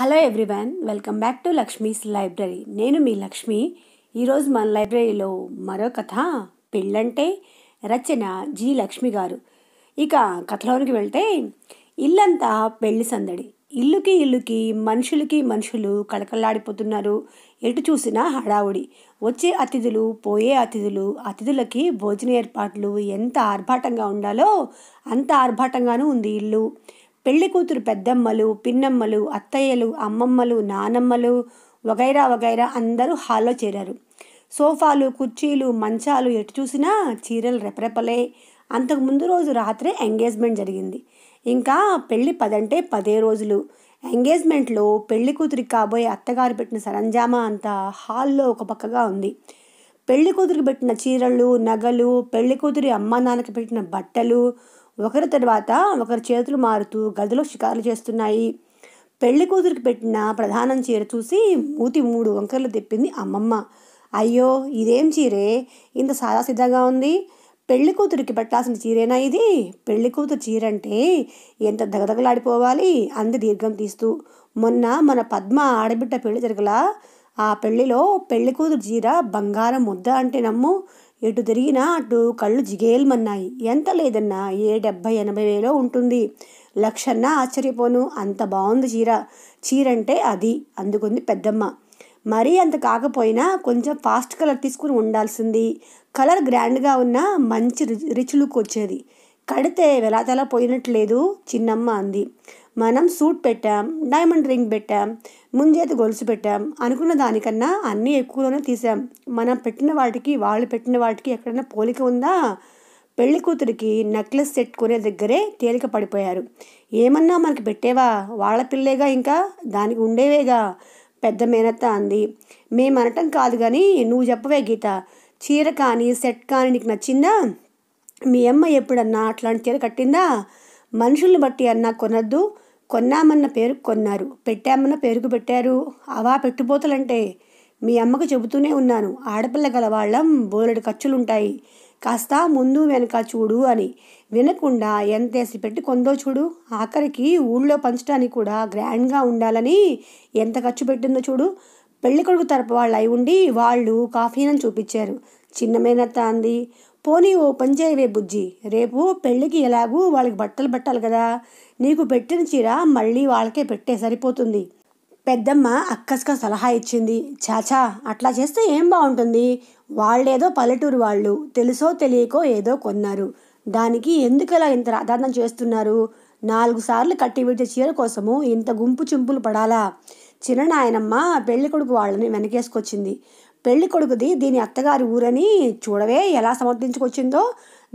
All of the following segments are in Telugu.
hello everyone welcome back to Lakshmi's library నేను మీ లక్ష్మి ఈరోజు మన లైబ్రరీలో మరో కథ పెళ్ళంటే రచన జి లక్ష్మి గారు ఇక కథలోనికి వెళ్తే ఇల్లంతా పెళ్లి సందడి ఇల్లుకి ఇల్లుకి మనుషులకి మనుషులు కళకళలాడిపోతున్నారు ఎటు చూసినా హడావుడి వచ్చే అతిథులు పోయే అతిథులు అతిథులకి భోజన ఏర్పాట్లు ఎంత ఆర్భాటంగా ఉండాలో అంత ఆర్భాటంగానూ ఉంది ఇల్లు పెళ్లి కూతురు పెద్దమ్మలు పిన్నమ్మలు అత్తయ్యలు అమ్మమ్మలు నానమ్మలు వగైరా వగైరా అందరూ హాల్లో చేరారు సోఫాలు కుర్చీలు మంచాలు ఎటు చూసినా చీరలు రెపరెపలే అంతకు ముందు రోజు రాత్రే ఎంగేజ్మెంట్ జరిగింది ఇంకా పెళ్ళి పదంటే పదే రోజులు ఎంగేజ్మెంట్లో పెళ్లి కూతురికి కాబోయే అత్తగారు పెట్టిన సరంజామా అంతా హాల్లో ఒక పక్కగా ఉంది పెళ్లి కూతురికి పెట్టిన చీరలు నగలు పెళ్లి కూతురి అమ్మ నాన్నకి పెట్టిన బట్టలు ఒకరి తర్వాత ఒకరి చేతులు మారుతూ గదిలో షికారులు చేస్తున్నాయి పెళ్లి కూతురికి పెట్టిన ప్రధానం చీర చూసి మూతి మూడు వంకర్లు తెప్పింది అమ్మమ్మ అయ్యో ఇదేం చీరే ఇంత సిద్ధంగా ఉంది పెళ్లి కూతురికి పెట్టాల్సిన చీరేనా ఇది పెళ్లి కూతురు చీర అంటే ఎంత దగదగలాడిపోవాలి అంది దీర్ఘం తీస్తూ మొన్న మన పద్మ ఆడబిడ్డ పెళ్లి జరగల ఆ పెళ్లిలో పెళ్లి కూతురు చీర బంగారం ముద్ద అంటే నమ్ము ఎటు తిరిగినా అటు కళ్ళు జిగేల్మన్నాయి ఎంత లేదన్నా ఏ డెబ్భై ఎనభై వేలో ఉంటుంది లక్షన్నా ఆశ్చర్యపోను అంత బాగుంది చీర చీరంటే అది అందుకుంది పెద్దమ్మ మరీ అంత కాకపోయినా కొంచెం ఫాస్ట్ కలర్ తీసుకుని ఉండాల్సింది కలర్ గ్రాండ్గా ఉన్న మంచి రుచి లుక్ వచ్చేది కడితే వెలాతలా పోయినట్లేదు చిన్నమ్మ అంది మనం సూట్ పెట్టాం డైమండ్ రింగ్ పెట్టాం ముంజేతి గొలుసు పెట్టాం అనుకున్న దానికన్నా అన్నీ ఎక్కువలోనే తీసాం మనం పెట్టిన వాటికి వాళ్ళు పెట్టిన వాటికి ఎక్కడైనా పోలిక ఉందా పెళ్లి కూతురికి నెక్లెస్ సెట్ కొనే దగ్గరే తేలిక పడిపోయారు ఏమన్నా మనకి పెట్టేవా వాళ్ళ పిల్లేగా ఇంకా దానికి ఉండేవేగా పెద్ద మేనత్త అంది మేమనటం కాదు కానీ నువ్వు చెప్పవే గీత చీర కానీ సెట్ కానీ నీకు నచ్చిందా మీ అమ్మ ఎప్పుడన్నా అట్లాంటి చీర కట్టిందా మనుషుల్ని బట్టి అన్నా కొనద్దు కొన్నామన్న పేరు కొన్నారు పెట్టామన్న పేరుకు పెట్టారు అవా పెట్టుబోతులంటే మీ అమ్మకు చెబుతూనే ఉన్నాను ఆడపిల్ల గలవాళ్ళం బోలెడు ఖర్చులుంటాయి కాస్త ముందు వెనక చూడు అని వినకుండా ఎంతేసి పెట్టి కొందో చూడు ఆఖరికి ఊళ్ళో పంచడానికి కూడా గ్రాండ్గా ఉండాలని ఎంత ఖర్చు పెట్టిందో చూడు పెళ్లి కొడుకు తరపు వాళ్ళు అయి ఉండి వాళ్ళు కాఫీనని చూపించారు చిన్నమైన అంది పోనీ ఓ పనిచేయవే చేయవే బుజ్జి రేపు పెళ్ళికి ఎలాగూ వాళ్ళకి బట్టలు పెట్టాలి కదా నీకు పెట్టిన చీర మళ్ళీ వాళ్ళకే పెట్టే సరిపోతుంది పెద్దమ్మ అక్కస్గా సలహా ఇచ్చింది చాచా అట్లా చేస్తే ఏం బాగుంటుంది వాళ్ళేదో పల్లెటూరు వాళ్ళు తెలుసో తెలియకో ఏదో కొన్నారు దానికి ఎందుకలా ఇంత రాధార్థం చేస్తున్నారు నాలుగు సార్లు కట్టి విడిచే చీర కోసము ఇంత గుంపు చింపులు పడాలా చిన్న నాయనమ్మ పెళ్ళికొడుకు వాళ్ళని వెనకేసుకొచ్చింది పెళ్లి కొడుకుది దీని అత్తగారి ఊరని చూడవే ఎలా సమర్థించుకొచ్చిందో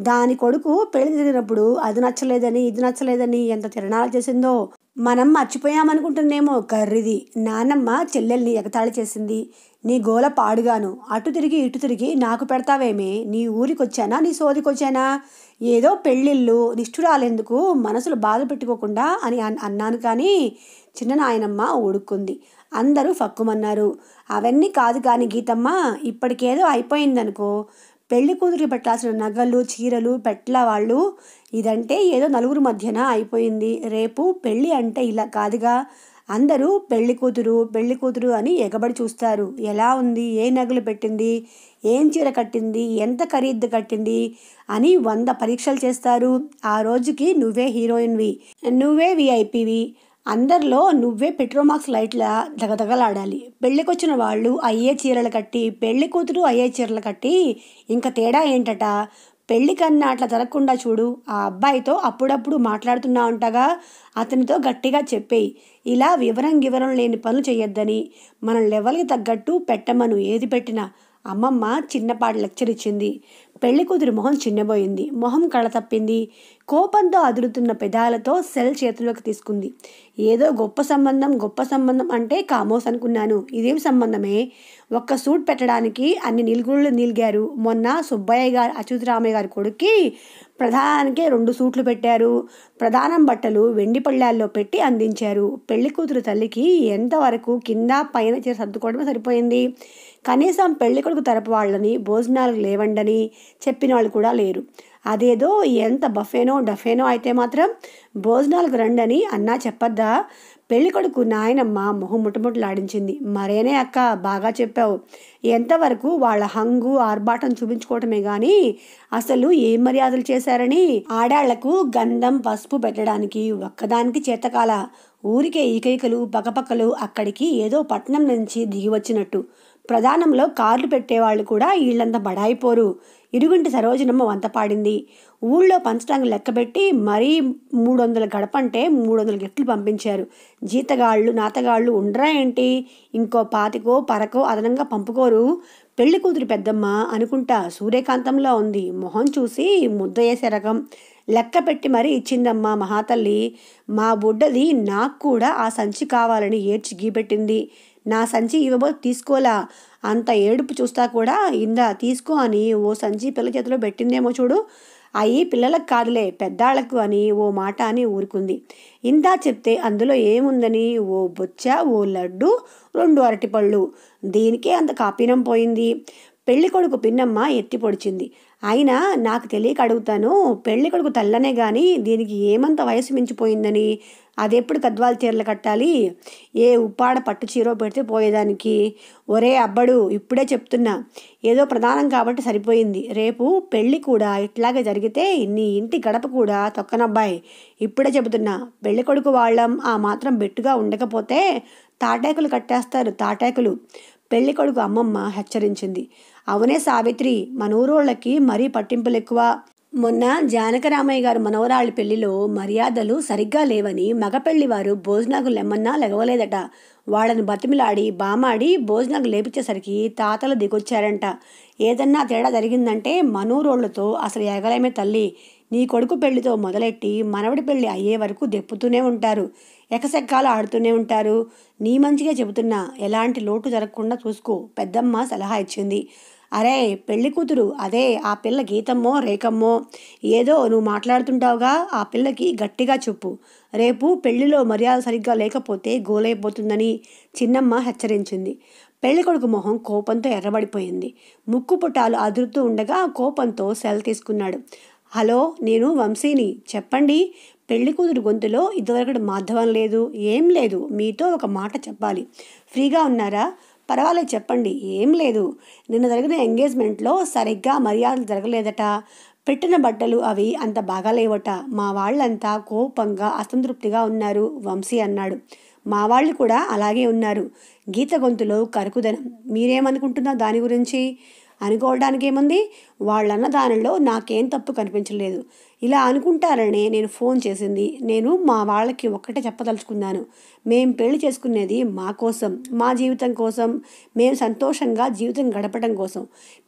దాని కొడుకు పెళ్లి జరిగినప్పుడు అది నచ్చలేదని ఇది నచ్చలేదని ఎంత తిరణాలు చేసిందో మనం మర్చిపోయామనుకుంటున్నేమో కర్రిది నానమ్మ చెల్లెల్ని ఎగతాళి చేసింది నీ గోల పాడుగాను అటు తిరిగి ఇటు తిరిగి నాకు పెడతావేమే నీ ఊరికొచ్చానా నీ సోదికొచ్చానా ఏదో పెళ్ళిళ్ళు నిష్ఠురాలేందుకు మనసులు బాధ పెట్టుకోకుండా అని అన్నాను కానీ చిన్న నాయనమ్మ ఊడుక్కుంది అందరూ ఫక్కుమన్నారు అవన్నీ కాదు కానీ గీతమ్మ ఇప్పటికేదో అయిపోయిందనుకో పెళ్లి కూతురికి పెట్టాల్సిన నగలు చీరలు పెట్ల వాళ్ళు ఇదంటే ఏదో నలుగురు మధ్యన అయిపోయింది రేపు పెళ్ళి అంటే ఇలా కాదుగా అందరూ పెళ్లి కూతురు పెళ్లి కూతురు అని ఎగబడి చూస్తారు ఎలా ఉంది ఏ నగలు పెట్టింది ఏం చీర కట్టింది ఎంత ఖరీదు కట్టింది అని వంద పరీక్షలు చేస్తారు ఆ రోజుకి నువ్వే హీరోయిన్వి నువ్వే విఐపివి అందరిలో నువ్వే పెట్రోమాక్స్ లైట్ల దగదగలాడాలి పెళ్ళికొచ్చిన వాళ్ళు అయ్యే చీరలు కట్టి పెళ్లి కూతురు అయ్యే చీరలు కట్టి ఇంకా తేడా ఏంటట పెళ్లి కన్నా అట్లా జరగకుండా చూడు ఆ అబ్బాయితో అప్పుడప్పుడు మాట్లాడుతున్నా ఉంటాగా అతనితో గట్టిగా చెప్పేయి ఇలా వివరం గివరం లేని పనులు చేయొద్దని మన లెవెల్కి తగ్గట్టు పెట్టమను ఏది పెట్టినా అమ్మమ్మ చిన్నపాటి లెక్చర్ ఇచ్చింది పెళ్లి కూతురి మొహం చిన్నబోయింది మొహం కళ తప్పింది కోపంతో అదురుతున్న పెదాలతో సెల్ చేతిలోకి తీసుకుంది ఏదో గొప్ప సంబంధం గొప్ప సంబంధం అంటే కామోస్ అనుకున్నాను ఇదేం సంబంధమే ఒక్క సూట్ పెట్టడానికి అన్ని నిలుగుళ్ళు నిలిగారు మొన్న సుబ్బయ్య గారు అచ్యుతరామయ్య గారి కొడుక్కి ప్రధానికే రెండు సూట్లు పెట్టారు ప్రధానం బట్టలు వెండి పళ్ళాల్లో పెట్టి అందించారు పెళ్లి కూతురు తల్లికి ఎంతవరకు కింద పైన చేసి సర్దుకోవడమే సరిపోయింది కనీసం పెళ్లి కొడుకు తరపు వాళ్ళని భోజనాలు లేవండని చెప్పిన వాళ్ళు కూడా లేరు అదేదో ఎంత బఫేనో డఫేనో అయితే మాత్రం భోజనాలకు రండని అన్నా చెప్పద్దా పెళ్ళికొడుకు నాయనమ్మ మొహం ముటముటలాడించింది మరేనే అక్క బాగా చెప్పావు ఎంతవరకు వాళ్ళ హంగు ఆర్భాటం చూపించుకోవటమే కానీ అసలు ఏం మర్యాదలు చేశారని ఆడాళ్లకు గంధం పసుపు పెట్టడానికి ఒక్కదానికి చేతకాల ఊరికే ఈకైకలు పకపకలు అక్కడికి ఏదో పట్నం నుంచి దిగి వచ్చినట్టు ప్రధానంలో కార్లు పెట్టేవాళ్ళు కూడా వీళ్ళంత బడాయిపోరు ఇరుగుంటి సరోజనమ్మ వంత పాడింది ఊళ్ళో పంచటాంగ లెక్కబెట్టి మరీ మూడు వందల గడపంటే మూడు వందల గిఫ్ట్లు పంపించారు జీతగాళ్ళు నాతగాళ్ళు ఉండరా ఏంటి ఇంకో పాతికో పరకో అదనంగా పంపుకోరు పెళ్లి కూతురు పెద్దమ్మ అనుకుంటా సూర్యకాంతంలో ఉంది మొహం చూసి ముద్ద వేసే రకం లెక్క పెట్టి మరీ ఇచ్చిందమ్మా మహాతల్లి మా బుడ్డది నాకు కూడా ఆ సంచి కావాలని ఏడ్చి గీపెట్టింది నా సంచి ఇవ్వబో తీసుకోలా అంత ఏడుపు చూస్తా కూడా ఇందా తీసుకో అని ఓ సంచి పిల్ల చేతిలో పెట్టిందేమో చూడు అయ్యి పిల్లలకు కాదులే పెద్దాళ్లకు అని ఓ మాట అని ఊరుకుంది ఇందా చెప్తే అందులో ఏముందని ఓ బొచ్చ ఓ లడ్డు రెండు అరటిపళ్ళు దీనికే అంత కాపీనం పోయింది పెళ్ళికొడుకు పిన్నమ్మ ఎత్తి పొడిచింది అయినా నాకు తెలియక అడుగుతాను పెళ్ళికొడుకు తల్లనే కానీ దీనికి ఏమంత వయసు మించిపోయిందని అదెప్పుడు కద్వాల చీరలు కట్టాలి ఏ ఉప్పాడ పట్టు చీర పెడితే పోయేదానికి ఒరే అబ్బడు ఇప్పుడే చెప్తున్నా ఏదో ప్రధానం కాబట్టి సరిపోయింది రేపు పెళ్ళి కూడా ఇట్లాగే జరిగితే నీ ఇంటి గడప కూడా తొక్కనబ్బాయి ఇప్పుడే చెబుతున్నా కొడుకు వాళ్ళం ఆ మాత్రం బెట్టుగా ఉండకపోతే తాటాకులు కట్టేస్తారు తాటాకులు పెళ్ళికొడుకు అమ్మమ్మ హెచ్చరించింది అవునే సావిత్రి మనూరోళ్ళకి మరీ పట్టింపులు ఎక్కువ మొన్న జానకరామయ్య గారు మనవరాళ్ళ పెళ్లిలో మర్యాదలు సరిగ్గా లేవని మగ పెళ్లివారు భోజనాకు లెమ్మన్నా లెగవలేదట వాళ్ళని బతిమిలాడి బామాడి భోజనాకు లేపించేసరికి తాతలు దిగొచ్చారంట ఏదన్నా తేడా జరిగిందంటే మనూరోళ్లతో అసలు ఎగలేమే తల్లి నీ కొడుకు పెళ్లితో మొదలెట్టి మనవడి పెళ్లి అయ్యే వరకు దెప్పుతూనే ఉంటారు ఎకసెక్కాలు ఆడుతూనే ఉంటారు నీ మంచిగా చెబుతున్నా ఎలాంటి లోటు జరగకుండా చూసుకో పెద్దమ్మ సలహా ఇచ్చింది అరే పెళ్లి కూతురు అదే ఆ పిల్ల గీతమ్మో రేఖమ్మో ఏదో నువ్వు మాట్లాడుతుంటావుగా ఆ పిల్లకి గట్టిగా చెప్పు రేపు పెళ్లిలో మర్యాద సరిగ్గా లేకపోతే గోలైపోతుందని చిన్నమ్మ హెచ్చరించింది పెళ్ళికొడుకు మొహం కోపంతో ఎర్రబడిపోయింది ముక్కు పుటాలు అదురుతూ ఉండగా కోపంతో సెల్ తీసుకున్నాడు హలో నేను వంశీని చెప్పండి పెళ్లి కూతురు గొంతులో ఇదివరకటి మాధవం లేదు ఏం లేదు మీతో ఒక మాట చెప్పాలి ఫ్రీగా ఉన్నారా పర్వాలేదు చెప్పండి ఏం లేదు నిన్న జరిగిన ఎంగేజ్మెంట్లో సరిగ్గా మర్యాదలు జరగలేదట పెట్టిన బట్టలు అవి అంత బాగాలేవట మా వాళ్ళంతా కోపంగా అసంతృప్తిగా ఉన్నారు వంశీ అన్నాడు మా వాళ్ళు కూడా అలాగే ఉన్నారు గీత గొంతులో కరుకుదనం మీరేమనుకుంటున్నా దాని గురించి అనుకోవడానికి ఏముంది వాళ్ళన్న దానిలో నాకేం తప్పు కనిపించలేదు ఇలా అనుకుంటారనే నేను ఫోన్ చేసింది నేను మా వాళ్ళకి ఒక్కటే చెప్పదలుచుకున్నాను మేం పెళ్లి చేసుకునేది మా కోసం మా జీవితం కోసం మేము సంతోషంగా జీవితం గడపడం కోసం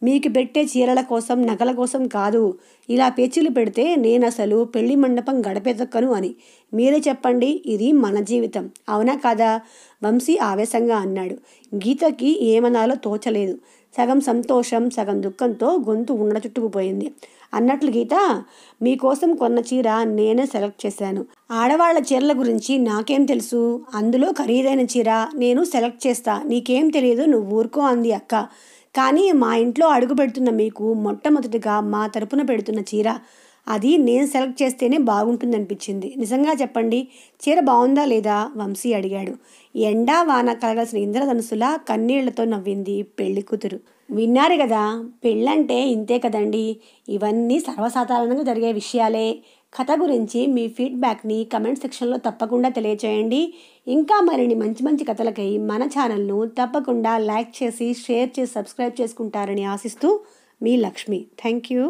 మీకు పెట్టే చీరల కోసం నగల కోసం కాదు ఇలా పేచీలు పెడితే నేను అసలు పెళ్లి మండపం గడపెదక్కను అని మీరే చెప్పండి ఇది మన జీవితం అవునా కాదా వంశీ ఆవేశంగా అన్నాడు గీతకి ఏమనాలో తోచలేదు సగం సంతోషం సగం దుఃఖంతో గొంతు ఉండ చుట్టుకుపోయింది అన్నట్లు గీత మీకోసం కొన్న చీర నేనే సెలెక్ట్ చేశాను ఆడవాళ్ల చీరల గురించి నాకేం తెలుసు అందులో ఖరీదైన చీర నేను సెలెక్ట్ చేస్తా నీకేం తెలియదు నువ్వు ఊరుకో అంది అక్క కానీ మా ఇంట్లో అడుగు పెడుతున్న మీకు మొట్టమొదటిగా మా తరపున పెడుతున్న చీర అది నేను సెలెక్ట్ చేస్తేనే బాగుంటుందనిపించింది నిజంగా చెప్పండి చీర బాగుందా లేదా వంశీ అడిగాడు ఎండా వాన కలగాల్సిన ఇంద్రధనుసులా కన్నీళ్లతో నవ్వింది పెళ్లి కూతురు విన్నారు కదా పెళ్ళంటే ఇంతే కదండి ఇవన్నీ సర్వసాధారణంగా జరిగే విషయాలే కథ గురించి మీ ఫీడ్బ్యాక్ని కమెంట్ సెక్షన్లో తప్పకుండా తెలియచేయండి ఇంకా మరిన్ని మంచి మంచి కథలకై మన ఛానల్ను తప్పకుండా లైక్ చేసి షేర్ చేసి సబ్స్క్రైబ్ చేసుకుంటారని ఆశిస్తూ మీ లక్ష్మి థ్యాంక్ యూ